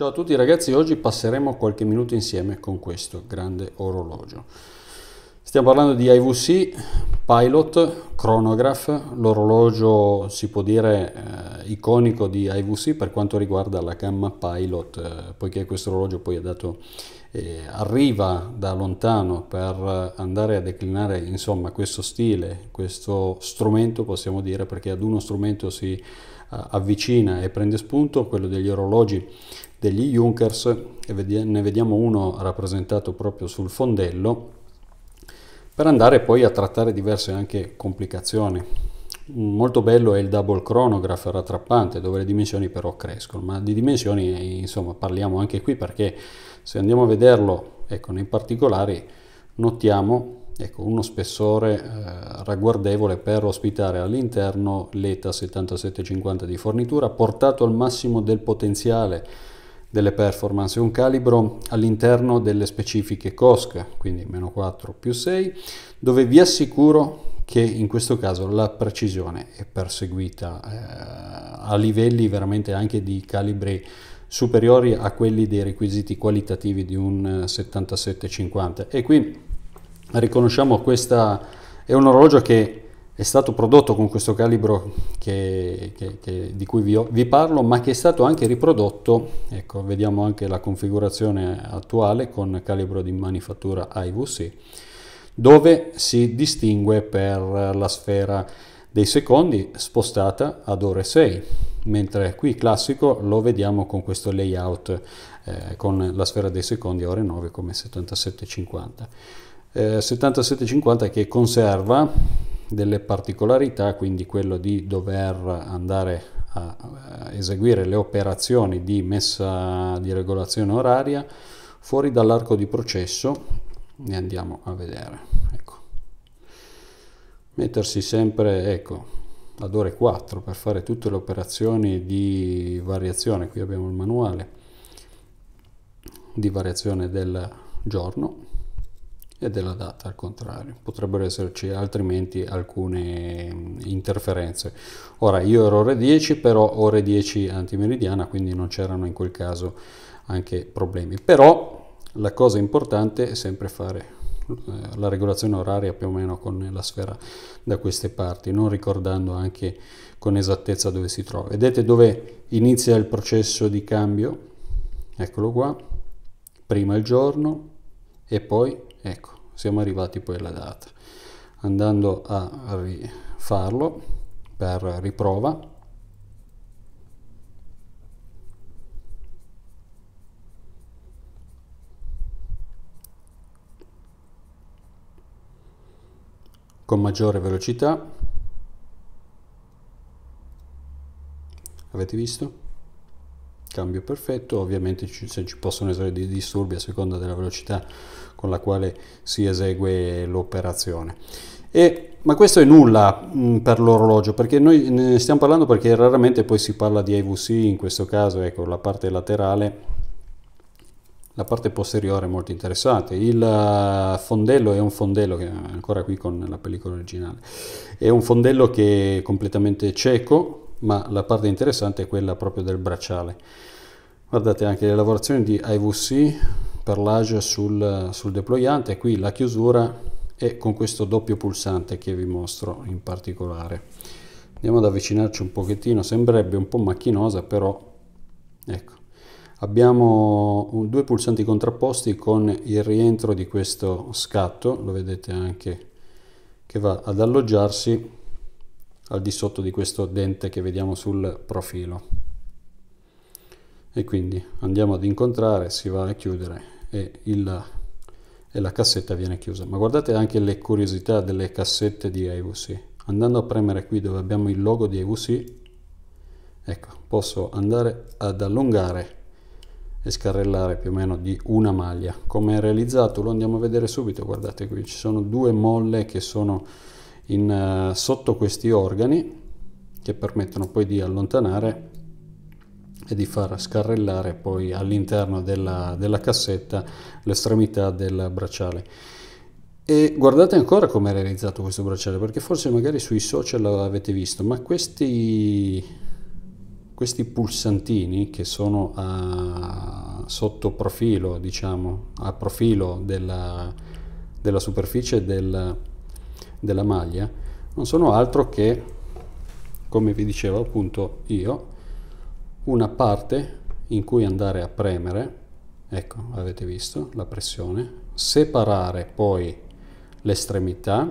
Ciao a tutti ragazzi, oggi passeremo qualche minuto insieme con questo grande orologio. Stiamo parlando di IVC, Pilot, Chronograph, l'orologio si può dire eh, iconico di IVC per quanto riguarda la gamma Pilot, eh, poiché questo orologio poi è dato, eh, arriva da lontano per andare a declinare insomma questo stile, questo strumento possiamo dire, perché ad uno strumento si eh, avvicina e prende spunto, quello degli orologi degli Junkers, e ne vediamo uno rappresentato proprio sul fondello per andare poi a trattare diverse anche complicazioni. Molto bello è il double chronograph rattrappante dove le dimensioni però crescono, ma di dimensioni insomma parliamo anche qui perché se andiamo a vederlo ecco, nei particolari notiamo ecco, uno spessore eh, ragguardevole per ospitare all'interno l'ETA 7750 di fornitura portato al massimo del potenziale delle performance, un calibro all'interno delle specifiche COSC, quindi meno 4 più 6, dove vi assicuro che in questo caso la precisione è perseguita eh, a livelli veramente anche di calibri superiori a quelli dei requisiti qualitativi di un 7750 eh, e qui riconosciamo questa è un orologio che è stato prodotto con questo calibro che, che, che di cui vi, vi, parlo, ma che è stato anche riprodotto, ecco, vediamo anche la configurazione attuale con calibro di manifattura IVC, dove si distingue per la sfera dei secondi spostata ad ore 6, mentre qui classico lo vediamo con questo layout eh, con la sfera dei secondi a ore 9 come 7750. Eh, 7750 che conserva delle particolarità, quindi quello di dover andare a eseguire le operazioni di messa di regolazione oraria fuori dall'arco di processo, ne andiamo a vedere. Ecco. Mettersi sempre, ecco, ad ore 4 per fare tutte le operazioni di variazione, qui abbiamo il manuale di variazione del giorno, e della data al contrario. Potrebbero esserci altrimenti alcune mm, interferenze. Ora io ero ore 10, però ore 10 antimeridiana, quindi non c'erano in quel caso anche problemi. Però la cosa importante è sempre fare eh, la regolazione oraria più o meno con la sfera da queste parti, non ricordando anche con esattezza dove si trova. Vedete dove inizia il processo di cambio? Eccolo qua, prima il giorno e poi Ecco, siamo arrivati poi alla data. Andando a rifarlo per riprova, con maggiore velocità avete visto? scambio perfetto, ovviamente ci, se ci possono essere dei disturbi a seconda della velocità con la quale si esegue l'operazione. E, ma questo è nulla mh, mm, per l'orologio, perché noi ne stiamo parlando perché raramente poi si parla di IVC, in questo caso ecco, la parte laterale la parte posteriore è molto interessante. Il eh, fondello è un fondello che è ancora qui con la pellicola originale. È un fondello che è completamente cieco, ma la parte interessante è quella proprio del bracciale. Guardate anche le lavorazioni di IVC per l'age sul, sul deployante, qui la chiusura è con questo doppio pulsante che vi mostro in particolare. Andiamo ad avvicinarci un pochettino, sembrerebbe un po' macchinosa però ecco. Abbiamo un, due pulsanti contrapposti con il rientro di questo scatto, lo vedete anche che va ad alloggiarsi al di sotto di questo dente che vediamo sul profilo e quindi andiamo ad incontrare si va a chiudere e, il, e la cassetta viene chiusa ma guardate anche le curiosità delle cassette di IVC andando a premere qui dove abbiamo il logo di IVC ecco posso andare ad allungare e scarrellare più o meno di una maglia come è realizzato lo andiamo a vedere subito guardate qui ci sono due molle che sono in, eh, sotto questi organi che permettono poi di allontanare e di far scarrellare poi all'interno della, della cassetta l'estremità del bracciale. E guardate ancora come è realizzato questo bracciale, perché forse magari sui social l'avete visto, ma questi, questi pulsantini che sono a, sotto profilo, diciamo, a profilo della, della superficie del, della maglia non sono altro che, come vi dicevo appunto io, una parte in cui andare a premere, ecco, avete visto la pressione, separare poi l'estremità,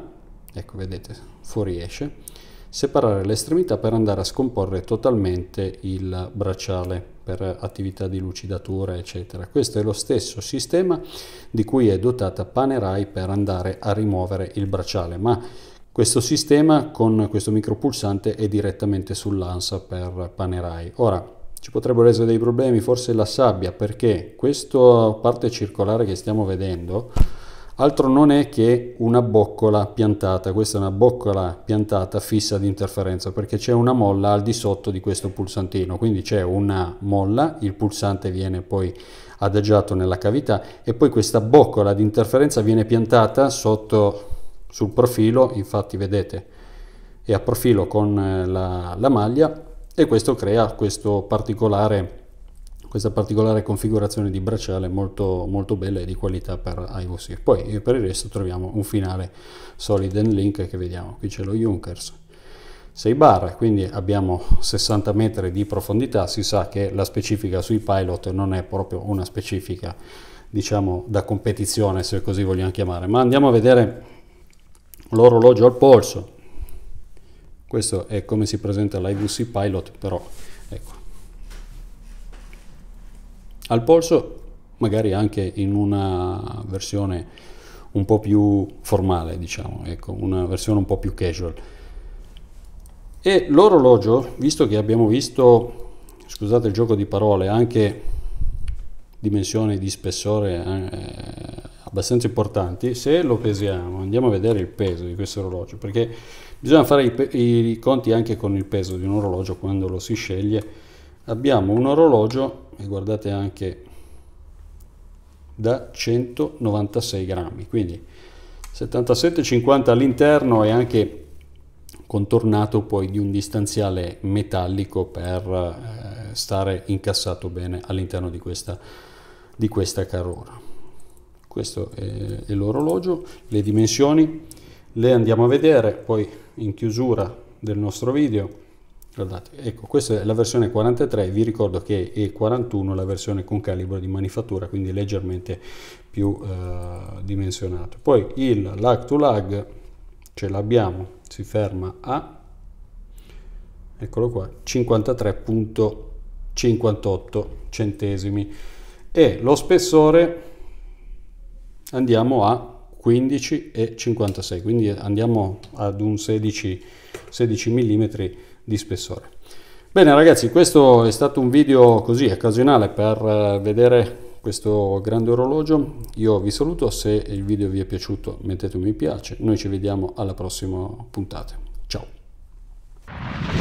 ecco, vedete, fuoriesce, separare le estremità per andare a scomporre totalmente il bracciale per attività di lucidatura eccetera. Questo è lo stesso sistema di cui è dotata Panerai per andare a rimuovere il bracciale, ma questo sistema con questo micropulsante è direttamente sull'ANSA per Panerai. Ora, ci potrebbero essere dei problemi, forse la sabbia, perché questa parte circolare che stiamo vedendo altro non è che una boccola piantata, questa è una boccola piantata fissa di interferenza perché c'è una molla al di sotto di questo pulsantino, quindi c'è una molla, il pulsante viene poi adagiato nella cavità e poi questa boccola di interferenza viene piantata sotto sul profilo, infatti vedete è a profilo con eh, la, la maglia e questo crea questo particolare questa particolare configurazione di bracciale molto, molto bella e di qualità per IOC. Poi per il resto troviamo un finale solid and link che vediamo, qui c'è lo Junkers, 6 bar, quindi abbiamo 60 metri di profondità, si sa che la specifica sui pilot non è proprio una specifica diciamo da competizione se così vogliamo chiamare, ma andiamo a vedere l'orologio al polso, questo è come si presenta l'IVC Pilot però Al polso magari anche in una versione un po' più formale, diciamo, ecco, una versione un po' più casual. E l'orologio, visto che abbiamo visto, scusate il gioco di parole, anche dimensioni di spessore eh, abbastanza importanti, se lo pesiamo, andiamo a vedere il peso di questo orologio, perché bisogna fare i, i conti anche con il peso di un orologio quando lo si sceglie, abbiamo un orologio e guardate anche da 196 grammi quindi 77,50 all'interno e anche contornato poi di un distanziale metallico per eh, stare incassato bene all'interno di questa, di questa carrora questo è, è l'orologio le dimensioni le andiamo a vedere poi in chiusura del nostro video Guardate, ecco, questa è la versione 43, vi ricordo che è 41 la versione con calibro di manifattura, quindi leggermente più eh, dimensionato. Poi il lag to lag ce l'abbiamo, si ferma a, eccolo qua, 53.58 centesimi e lo spessore andiamo a 15,56, quindi andiamo ad un 16, 16 mm di spessore. Bene ragazzi, questo è stato un video così occasionale per eh, vedere questo grande orologio. Io vi saluto, se il video vi è piaciuto mettete un mi piace, noi ci vediamo alla prossima puntata. Ciao!